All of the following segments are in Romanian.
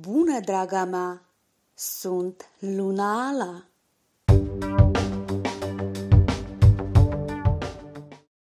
Bună, draga mea! Sunt Luna Ala!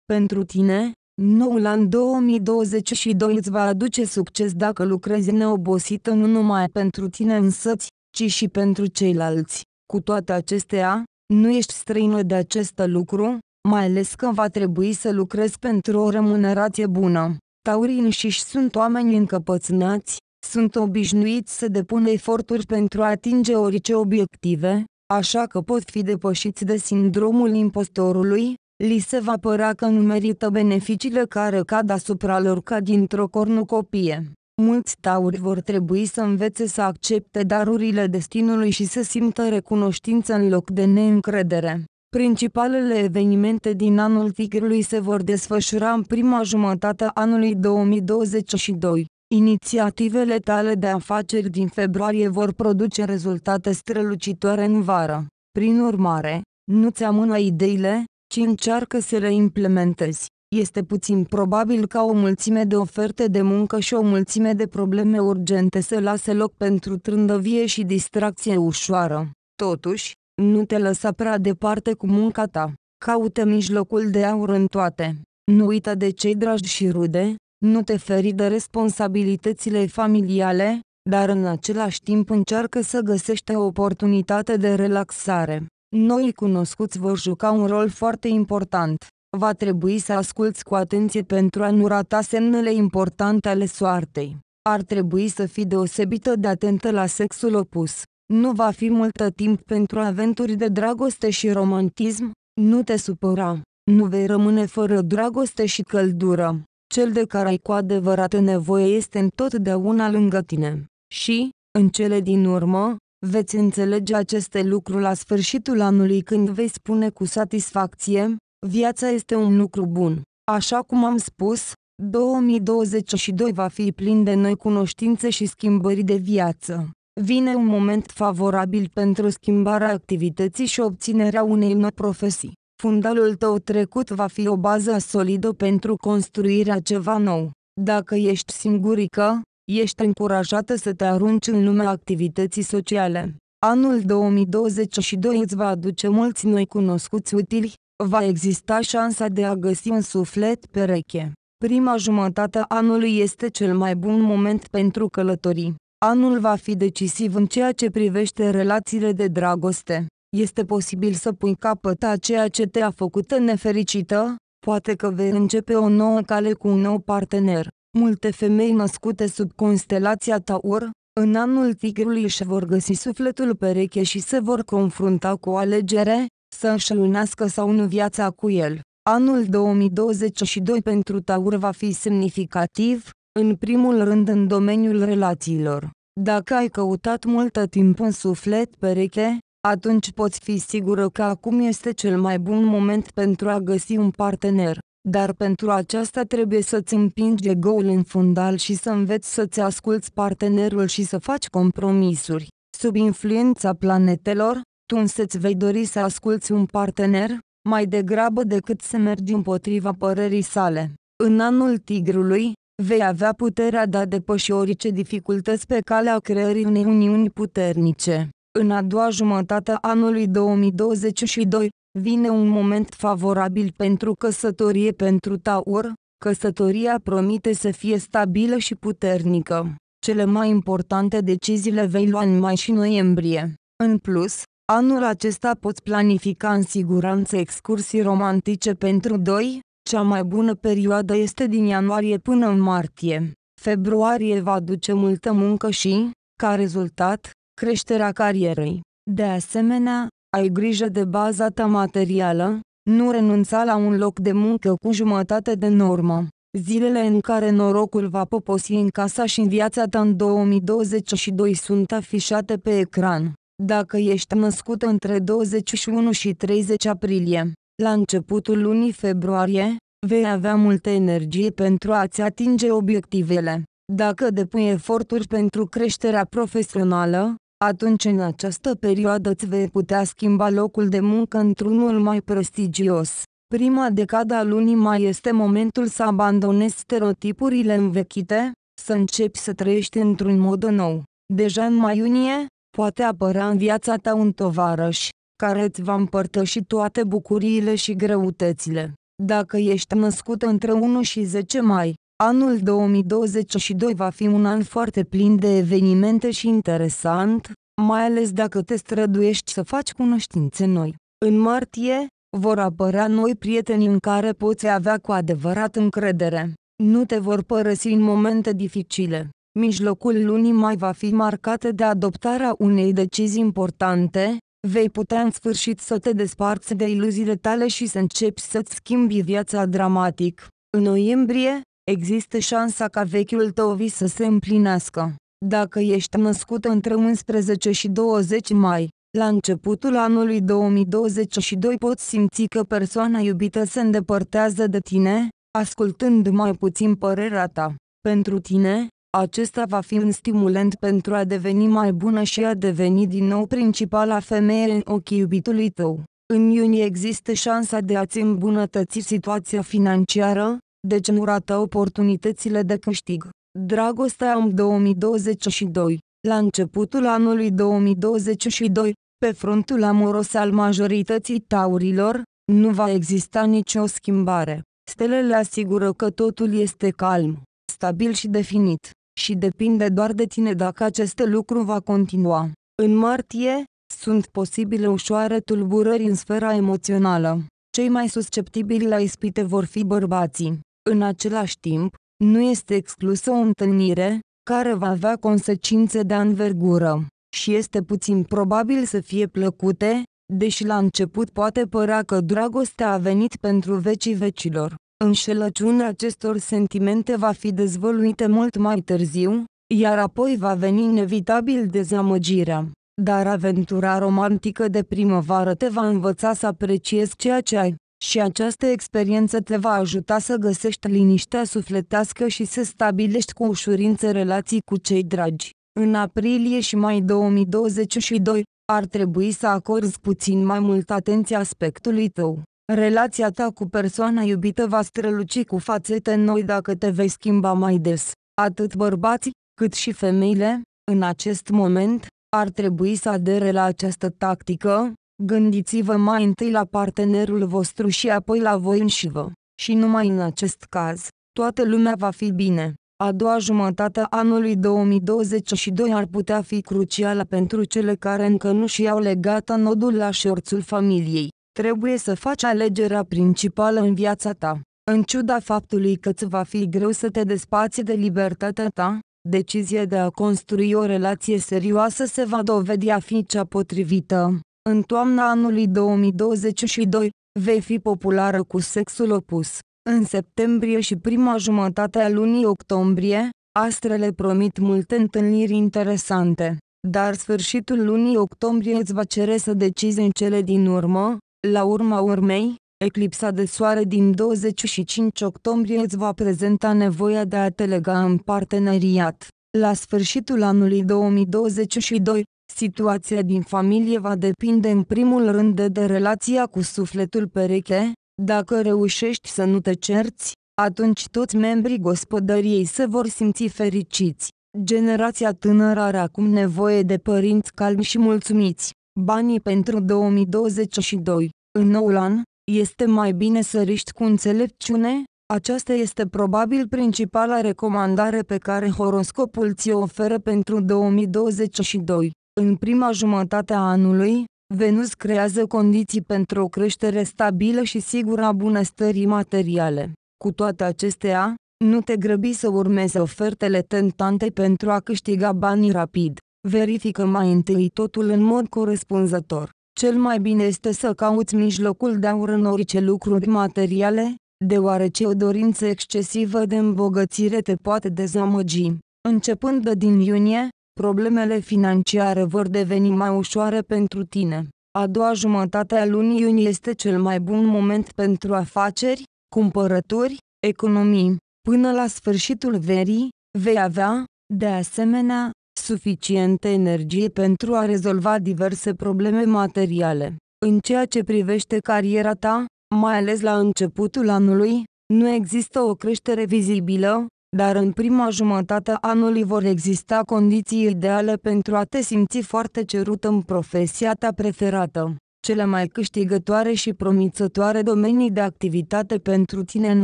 Pentru tine, noul an 2022 îți va aduce succes dacă lucrezi neobosită nu numai pentru tine însăți, ci și pentru ceilalți. Cu toate acestea, nu ești străină de acest lucru, mai ales că va trebui să lucrezi pentru o remunerație bună. Taurii înșiși sunt oameni încăpățânați, sunt obișnuiți să depună eforturi pentru a atinge orice obiective, așa că pot fi depășiți de sindromul impostorului, li se va părea că nu merită beneficiile care cad asupra lor ca dintr-o cornucopie. Mulți tauri vor trebui să învețe să accepte darurile destinului și să simtă recunoștință în loc de neîncredere. Principalele evenimente din anul tigrului se vor desfășura în prima jumătate a anului 2022. Inițiativele tale de afaceri din februarie vor produce rezultate strălucitoare în vară. Prin urmare, nu-ți amână ideile, ci încearcă să le implementezi. Este puțin probabil ca o mulțime de oferte de muncă și o mulțime de probleme urgente să lase loc pentru trândăvie și distracție ușoară. Totuși, nu te lăsa prea departe cu munca ta. Caută mijlocul de aur în toate. Nu uita de cei dragi și rude, nu te feri de responsabilitățile familiale, dar în același timp încearcă să găsești o oportunitate de relaxare. Noi cunoscuți vor juca un rol foarte important. Va trebui să asculți cu atenție pentru a nu rata semnele importante ale soartei. Ar trebui să fii deosebită de atentă la sexul opus. Nu va fi multă timp pentru aventuri de dragoste și romantism, nu te supăra. Nu vei rămâne fără dragoste și căldură. Cel de care ai cu adevărat nevoie este întotdeauna lângă tine. Și, în cele din urmă, veți înțelege aceste lucruri la sfârșitul anului când vei spune cu satisfacție, viața este un lucru bun. Așa cum am spus, 2022 va fi plin de noi cunoștințe și schimbări de viață. Vine un moment favorabil pentru schimbarea activității și obținerea unei noi profesii. Fundalul tău trecut va fi o bază solidă pentru construirea ceva nou. Dacă ești singurică, ești încurajată să te arunci în lumea activității sociale. Anul 2022 îți va aduce mulți noi cunoscuți utili, va exista șansa de a găsi un suflet pereche. Prima jumătate a anului este cel mai bun moment pentru călătorii. Anul va fi decisiv în ceea ce privește relațiile de dragoste. Este posibil să pui capăt a ceea ce te-a făcut nefericită? Poate că vei începe o nouă cale cu un nou partener. Multe femei născute sub constelația Taur, în anul tigrului își vor găsi sufletul pereche și se vor confrunta cu o alegere, să își lunească sau nu viața cu el. Anul 2022 pentru Taur va fi semnificativ, în primul rând în domeniul relațiilor. Dacă ai căutat multă timp un suflet pereche, atunci poți fi sigură că acum este cel mai bun moment pentru a găsi un partener. Dar pentru aceasta trebuie să-ți împingi ego-ul în fundal și să înveți să-ți asculți partenerul și să faci compromisuri. Sub influența planetelor, tu însă-ți vei dori să asculți un partener, mai degrabă decât să mergi împotriva părerii sale. În anul tigrului, vei avea puterea de a depăși orice dificultăți pe calea creării unei uniuni puternice. În a doua jumătate a anului 2022, vine un moment favorabil pentru căsătorie pentru Taur, căsătoria promite să fie stabilă și puternică. Cele mai importante decizii le vei lua în mai și noiembrie. În plus, anul acesta poți planifica în siguranță excursii romantice pentru doi, cea mai bună perioadă este din ianuarie până în martie. Februarie va duce multă muncă și, ca rezultat, creșterea carierei. De asemenea, ai grijă de baza ta materială, nu renunța la un loc de muncă cu jumătate de normă. Zilele în care norocul va poposi în casa și în viața ta în 2022 sunt afișate pe ecran. Dacă ești născut între 21 și 30 aprilie, la începutul lunii februarie, vei avea multă energie pentru a-ți atinge obiectivele. Dacă depui eforturi pentru creșterea profesională, atunci în această perioadă îți vei putea schimba locul de muncă într-unul mai prestigios. Prima decada a lunii mai este momentul să abandonezi stereotipurile învechite, să începi să trăiești într-un mod nou. Deja în mai iunie, poate apărea în viața ta un tovarăș, care îți va împărtăși toate bucuriile și greutățile. Dacă ești născut între 1 și 10 mai, Anul 2022 va fi un an foarte plin de evenimente și interesant, mai ales dacă te străduiești să faci cunoștințe noi. În martie, vor apărea noi prieteni în care poți avea cu adevărat încredere. Nu te vor părăsi în momente dificile. Mijlocul lunii mai va fi marcată de adoptarea unei decizii importante, vei putea în sfârșit să te desparți de iluziile tale și să începi să-ți schimbi viața dramatic. În noiembrie, există șansa ca vechiul tău vis să se împlinească. Dacă ești născut între 11 și 20 mai, la începutul anului 2022 poți simți că persoana iubită se îndepărtează de tine, ascultând mai puțin părerea ta. Pentru tine, acesta va fi un stimulant pentru a deveni mai bună și a deveni din nou principala femeie în ochii iubitului tău. În iunie există șansa de a-ți îmbunătăți situația financiară, de ce nu rată oportunitățile de câștig. Dragostea am 2022 La începutul anului 2022, pe frontul amoros al majorității taurilor, nu va exista nicio schimbare. Stelele asigură că totul este calm, stabil și definit, și depinde doar de tine dacă acest lucru va continua. În martie, sunt posibile ușoare tulburări în sfera emoțională. Cei mai susceptibili la ispite vor fi bărbații. În același timp, nu este exclusă o întâlnire, care va avea consecințe de anvergură, și este puțin probabil să fie plăcute, deși la început poate părea că dragostea a venit pentru vecii vecilor. Înșelăciunea acestor sentimente va fi dezvăluită mult mai târziu, iar apoi va veni inevitabil dezamăgirea. Dar aventura romantică de primăvară te va învăța să apreciezi ceea ce ai și această experiență te va ajuta să găsești liniștea sufletească și să stabilești cu ușurință relații cu cei dragi. În aprilie și mai 2022, ar trebui să acorzi puțin mai mult atenție aspectului tău. Relația ta cu persoana iubită va străluci cu fațete noi dacă te vei schimba mai des. Atât bărbații, cât și femeile, în acest moment, ar trebui să adere la această tactică, Gândiți-vă mai întâi la partenerul vostru și apoi la voi înșivă. Și numai în acest caz, toată lumea va fi bine. A doua jumătate a anului 2022 ar putea fi crucială pentru cele care încă nu și-au legat nodul la șorțul familiei. Trebuie să faci alegerea principală în viața ta. În ciuda faptului că ți va fi greu să te despați de libertatea ta, decizia de a construi o relație serioasă se va dovedi a fi cea potrivită. În toamna anului 2022, vei fi populară cu sexul opus. În septembrie și prima jumătate a lunii octombrie, astrele promit multe întâlniri interesante, dar sfârșitul lunii octombrie îți va cere să decizi în cele din urmă, la urma urmei, eclipsa de soare din 25 octombrie îți va prezenta nevoia de a te lega în parteneriat. La sfârșitul anului 2022, Situația din familie va depinde în primul rând de relația cu sufletul pereche, dacă reușești să nu te cerți, atunci toți membrii gospodăriei se vor simți fericiți. Generația tânără are acum nevoie de părinți calmi și mulțumiți. Banii pentru 2022, în noul an, este mai bine să riști cu înțelepciune, aceasta este probabil principala recomandare pe care horoscopul ți-o oferă pentru 2022. În prima jumătate a anului, Venus creează condiții pentru o creștere stabilă și sigură a bunăstării materiale. Cu toate acestea, nu te grăbi să urmezi ofertele tentante pentru a câștiga banii rapid. Verifică mai întâi totul în mod corespunzător. Cel mai bine este să cauți mijlocul de aur în orice lucruri materiale, deoarece o dorință excesivă de îmbogățire te poate dezamăgi. Începând de din iunie, problemele financiare vor deveni mai ușoare pentru tine. A doua jumătate a lunii iunie este cel mai bun moment pentru afaceri, cumpărături, economii. Până la sfârșitul verii, vei avea, de asemenea, suficientă energie pentru a rezolva diverse probleme materiale. În ceea ce privește cariera ta, mai ales la începutul anului, nu există o creștere vizibilă, dar în prima jumătate a anului vor exista condiții ideale pentru a te simți foarte cerut în profesia ta preferată. Cele mai câștigătoare și promițătoare domenii de activitate pentru tine în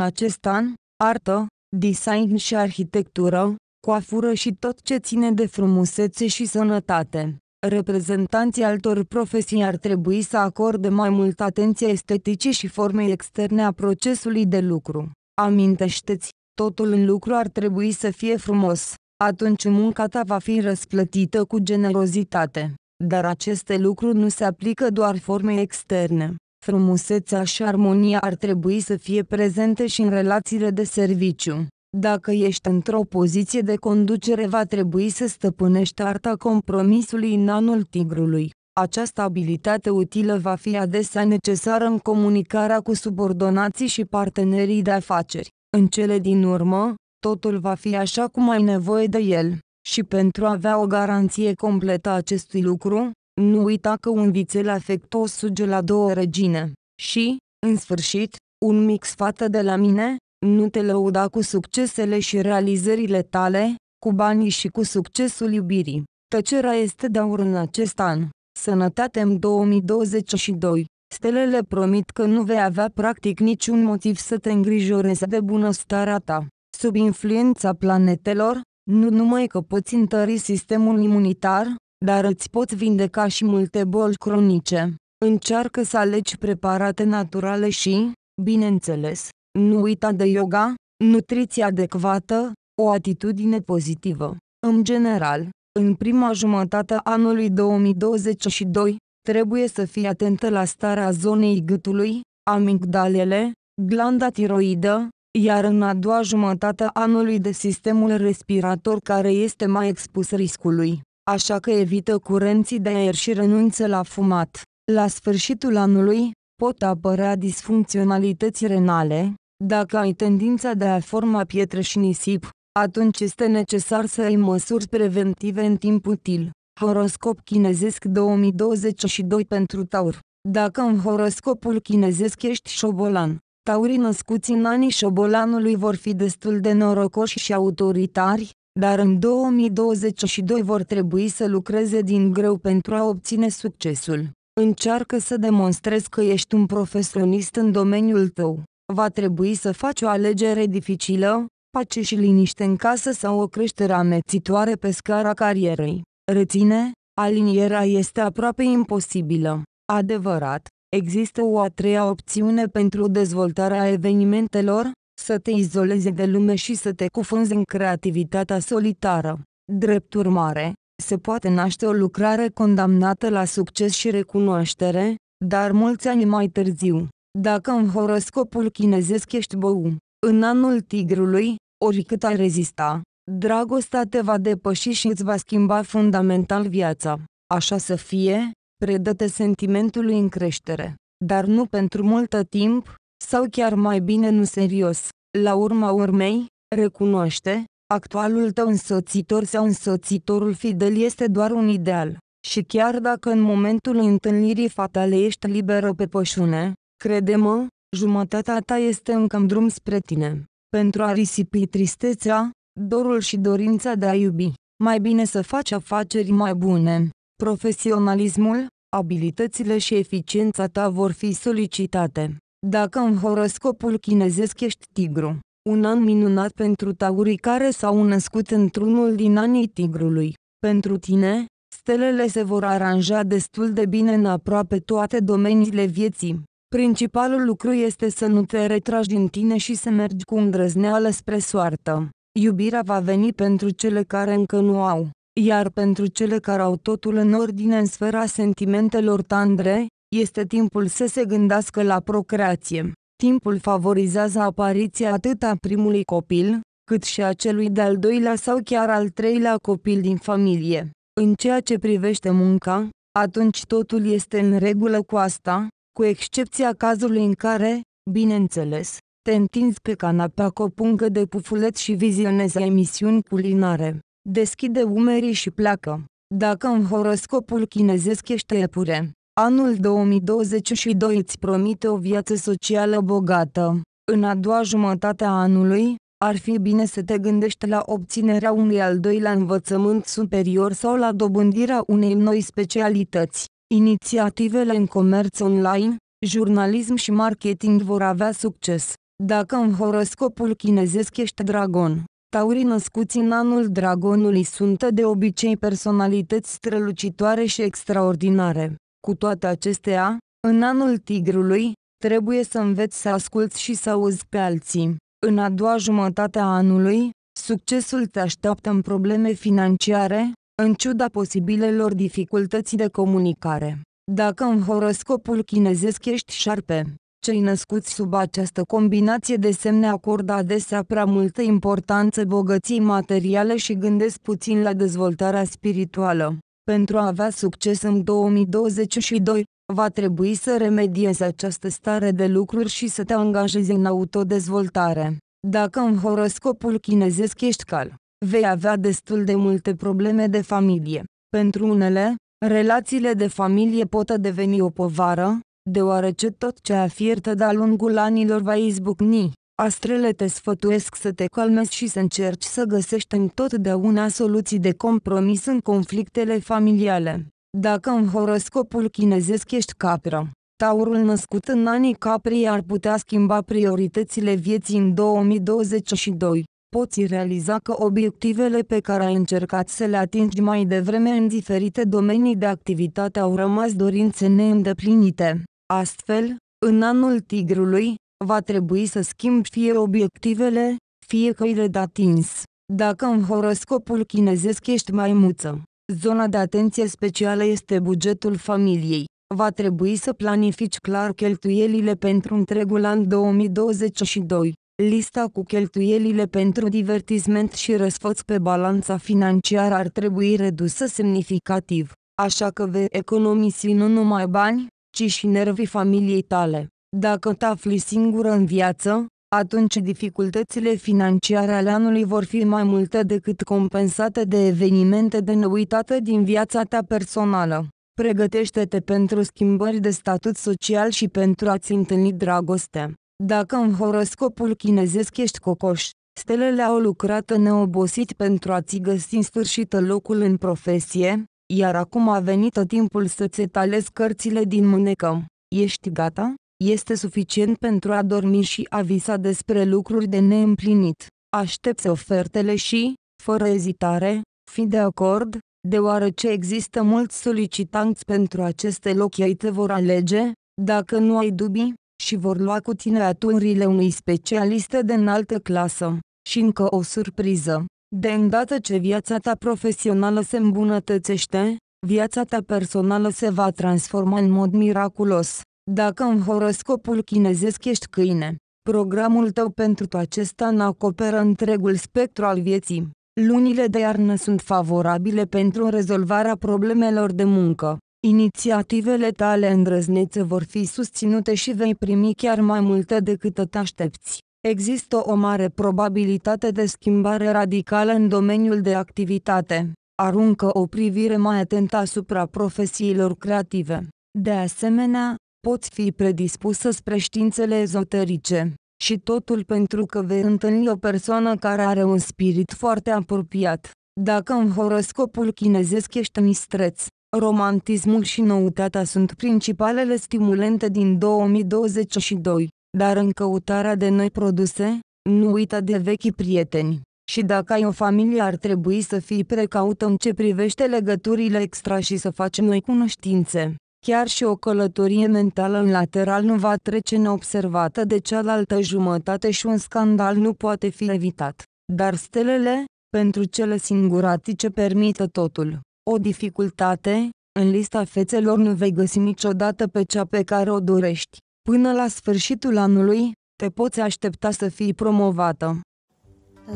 acest an, artă, design și arhitectură, coafură și tot ce ține de frumusețe și sănătate. Reprezentanții altor profesii ar trebui să acorde mai mult atenție esteticii și formei externe a procesului de lucru. Amintește-ți, totul în lucru ar trebui să fie frumos, atunci munca ta va fi răsplătită cu generozitate. Dar aceste lucruri nu se aplică doar formei externe. Frumusețea și armonia ar trebui să fie prezente și în relațiile de serviciu. Dacă ești într-o poziție de conducere va trebui să stăpânești arta compromisului în anul tigrului. Această abilitate utilă va fi adesea necesară în comunicarea cu subordonații și partenerii de afaceri. În cele din urmă, totul va fi așa cum ai nevoie de el. Și pentru a avea o garanție completă a acestui lucru, nu uita că un vițel afectos suge la două regine. Și, în sfârșit, un mic sfat de la mine, nu te lăuda cu succesele și realizările tale, cu banii și cu succesul iubirii. Tăcerea este de aur în acest an. Sănătate în 2022 Stelele promit că nu vei avea practic niciun motiv să te îngrijorezi de bunăstarea ta. Sub influența planetelor, nu numai că poți întări sistemul imunitar, dar îți poți vindeca și multe boli cronice. Încearcă să alegi preparate naturale și, bineînțeles, nu uita de yoga, nutriție adecvată, o atitudine pozitivă. În general, în prima jumătate a anului 2022, Trebuie să fii atentă la starea zonei gâtului, amigdalele, glanda tiroidă, iar în a doua jumătate a anului de sistemul respirator care este mai expus riscului, așa că evită curenții de aer și renunță la fumat. La sfârșitul anului, pot apărea disfuncționalități renale, dacă ai tendința de a forma pietre și nisip, atunci este necesar să ai măsuri preventive în timp util. Horoscop chinezesc 2022 pentru Taur. Dacă în horoscopul chinezesc ești șobolan, taurii născuți în anii șobolanului vor fi destul de norocoși și autoritari, dar în 2022 vor trebui să lucreze din greu pentru a obține succesul. Încearcă să demonstrezi că ești un profesionist în domeniul tău. Va trebui să faci o alegere dificilă, pace și liniște în casă sau o creștere amețitoare pe scara carierei. Reține, alinierea este aproape imposibilă. Adevărat, există o a treia opțiune pentru dezvoltarea evenimentelor, să te izolezi de lume și să te cufunzi în creativitatea solitară. Drept urmare, se poate naște o lucrare condamnată la succes și recunoaștere, dar mulți ani mai târziu. Dacă în horoscopul chinezesc ești bău, în anul tigrului, oricât ai rezista, Dragostea te va depăși și îți va schimba fundamental viața. Așa să fie, predă-te sentimentului în creștere, dar nu pentru multă timp, sau chiar mai bine nu serios. La urma urmei, recunoaște, actualul tău însoțitor sau însoțitorul fidel este doar un ideal. Și chiar dacă în momentul întâlnirii fatale ești liberă pe pășune, crede-mă, jumătatea ta este încă în drum spre tine. Pentru a risipi tristețea, dorul și dorința de a iubi. Mai bine să faci afaceri mai bune. Profesionalismul, abilitățile și eficiența ta vor fi solicitate. Dacă în horoscopul chinezesc ești tigru, un an minunat pentru taurii care s-au născut într-unul din anii tigrului. Pentru tine, stelele se vor aranja destul de bine în aproape toate domeniile vieții. Principalul lucru este să nu te retragi din tine și să mergi cu îndrăzneală spre soartă. Iubirea va veni pentru cele care încă nu au, iar pentru cele care au totul în ordine în sfera sentimentelor tandre, este timpul să se gândească la procreație. Timpul favorizează apariția atât a primului copil, cât și a celui de-al doilea sau chiar al treilea copil din familie. În ceea ce privește munca, atunci totul este în regulă cu asta, cu excepția cazului în care, bineînțeles, te întinzi pe canapea cu o pungă de pufuleț și vizionezi emisiuni culinare. Deschide umerii și pleacă. Dacă în horoscopul chinezesc ești epure, anul 2022 îți promite o viață socială bogată. În a doua jumătate a anului, ar fi bine să te gândești la obținerea unui al doilea învățământ superior sau la dobândirea unei noi specialități. Inițiativele în comerț online, jurnalism și marketing vor avea succes. Dacă în horoscopul chinezesc ești dragon, taurii născuți în anul dragonului sunt de obicei personalități strălucitoare și extraordinare. Cu toate acestea, în anul tigrului, trebuie să înveți să asculți și să auzi pe alții. În a doua jumătate a anului, succesul te așteaptă în probleme financiare, în ciuda posibilelor dificultăți de comunicare. Dacă în horoscopul chinezesc ești șarpe, cei născuți sub această combinație de semne acordă adesea prea multă importanță bogății materiale și gândesc puțin la dezvoltarea spirituală. Pentru a avea succes în 2022, va trebui să remediezi această stare de lucruri și să te angajezi în autodezvoltare. Dacă în horoscopul chinezesc ești cal, vei avea destul de multe probleme de familie. Pentru unele, relațiile de familie pot deveni o povară, deoarece tot ce afiertă de-a lungul anilor va izbucni. Astrele te sfătuiesc să te calmezi și să încerci să găsești întotdeauna soluții de compromis în conflictele familiale. Dacă în horoscopul chinezesc ești capră, Taurul născut în anii caprii ar putea schimba prioritățile vieții în 2022. Poți realiza că obiectivele pe care ai încercat să le atingi mai devreme în diferite domenii de activitate au rămas dorințe neîndeplinite. Astfel, în anul tigrului, va trebui să schimbi fie obiectivele, fie căile de atins. Dacă în horoscopul chinezesc ești maimuță, zona de atenție specială este bugetul familiei. Va trebui să planifici clar cheltuielile pentru întregul an 2022. Lista cu cheltuielile pentru divertisment și răsfăț pe balanța financiară ar trebui redusă semnificativ, așa că vei economisi nu numai bani, ci și nervii familiei tale. Dacă te afli singură în viață, atunci dificultățile financiare ale anului vor fi mai multe decât compensate de evenimente de neuitate din viața ta personală. Pregătește-te pentru schimbări de statut social și pentru a-ți întâlni dragoste. Dacă în horoscopul chinezesc ești cocoș, stelele au lucrat neobosit pentru a-ți găsi în sfârșit locul în profesie, iar acum a venit timpul să-ți etalezi cărțile din mânecă. Ești gata? Este suficient pentru a dormi și a visa despre lucruri de neîmplinit. Aștepți ofertele și, fără ezitare, fi de acord, deoarece există mulți solicitanți pentru aceste loc ei te vor alege, dacă nu ai dubii, și vor lua cu tine aturile unui specialist de înaltă clasă. Și încă o surpriză. De îndată ce viața ta profesională se îmbunătățește, viața ta personală se va transforma în mod miraculos. Dacă în horoscopul chinezesc ești câine, programul tău pentru acesta an acoperă întregul spectru al vieții. Lunile de iarnă sunt favorabile pentru rezolvarea problemelor de muncă. Inițiativele tale îndrăznețe vor fi susținute și vei primi chiar mai multe decât te aștepți. Există o mare probabilitate de schimbare radicală în domeniul de activitate. Aruncă o privire mai atentă asupra profesiilor creative. De asemenea, poți fi predispusă spre științele ezoterice. Și totul pentru că vei întâlni o persoană care are un spirit foarte apropiat. Dacă în horoscopul chinezesc ești mistreț, romantismul și noutatea sunt principalele stimulente din 2022 dar în căutarea de noi produse, nu uita de vechi prieteni. Și dacă ai o familie ar trebui să fii precaut în ce privește legăturile extra și să faci noi cunoștințe. Chiar și o călătorie mentală în lateral nu va trece neobservată de cealaltă jumătate și un scandal nu poate fi evitat. Dar stelele, pentru cele singuratice permită totul. O dificultate, în lista fețelor nu vei găsi niciodată pe cea pe care o dorești. Până la sfârșitul anului, te poți aștepta să fii promovată.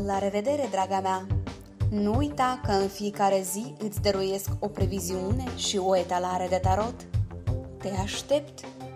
La revedere, draga mea! Nu uita că în fiecare zi îți dăruiesc o previziune și o etalare de tarot. Te aștept!